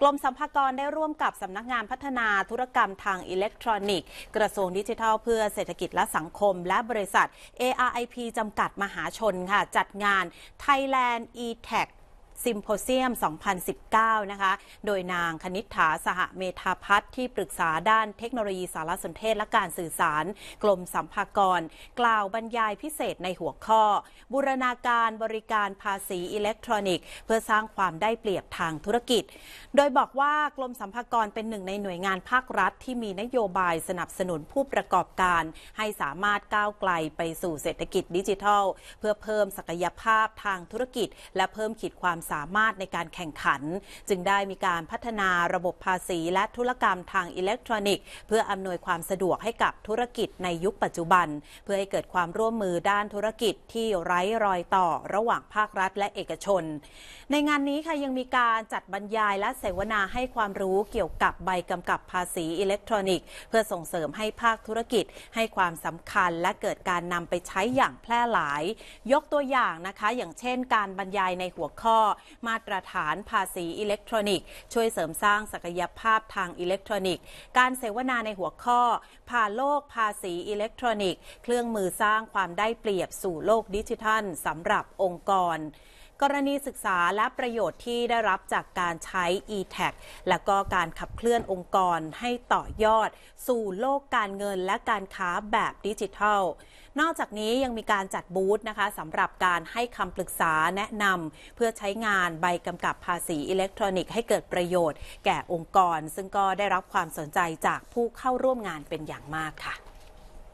กรมสัมภากรได้ร่วมกับสำนักงานพัฒนาธุรกรรมทางอิเล็กทรอนิกส์ กระทรวงดิจิทัล เพื่อเศรษฐกิจและสังคม และบริษัท ARIP จำกัดมหาชนค่ะ จัดงาน Thailand e-tech ซิมโพเซียม 2019 นะคะ โดยนางคณิษฐาสหเมธาพัฒน์ที่ปรึกษาด้านเทคโนโลยีสารสนเทศและการสื่อสารกรมสัมภากร กล่าวบรรยายพิเศษในหัวข้อบูรณาการบริการภาษีอิเล็กทรอนิกส์ เพื่อสร้างความได้เปรียบทางธุรกิจ โดยบอกว่ากรมสัมภากรเป็นหนึ่งในหน่วยงานภาครัฐที่มีนโยบายสนับสนุนผู้ประกอบการ ให้สามารถก้าวไกลไปสู่เศรษฐกิจดิจิทัล เพื่อเพิ่มศักยภาพทางธุรกิจ และเพิ่มขีดความสามารถในการแข่งขัน จึงได้มีการพัฒนาระบบภาษีและธุรกรรมทางอิเล็กทรอนิกส์เพื่ออำนวยความสะดวกให้กับธุรกิจ ในยุคปัจจุบัน เพื่อให้เกิดความร่วมมือด้านธุรกิจที่ไร้รอยต่อ ระหว่างภาครัฐและเอกชน ในงานนี้ค่ะยังมีการจัดบรรยายและเสวนาให้ความรู้เกี่ยวกับใบกำกับภาษีอิเล็กทรอนิกส์ เพื่อส่งเสริมให้ภาคธุรกิจให้ความสำคัญและเกิดการนำไปใช้อย่างแพร่หลาย ยกตัวอย่างนะคะ อย่างเช่น การบรรยายในหัวข้อมาตรฐานภาษีอิเล็กทรอนิกส์ช่วยเสริมสร้างศักยภาพทางอิเล็กทรอนิกส์ การเสวนาในหัวข้อ พาโลกภาษีอิเล็กทรอนิกส์เครื่องมือสร้างความได้เปรียบสู่โลกดิจิทัลสำหรับองค์กรกรณีศึกษาและประโยชน์ที่ได้รับจากการใช้ e-tag และก็การขับเคลื่อนองค์กรให้ต่อยอด สู่โลกการเงินและการค้าแบบดิจิทัล นอกจากนี้ยังมีการจัดบูธนะคะสำหรับการให้คำปรึกษาแนะนำเพื่อใช้งานใบกำกับภาษีอิเล็กทรอนิกส์ให้เกิดประโยชน์แก่องค์กร ซึ่งก็ได้รับความสนใจจากผู้เข้าร่วมงานเป็นอย่างมากค่ะ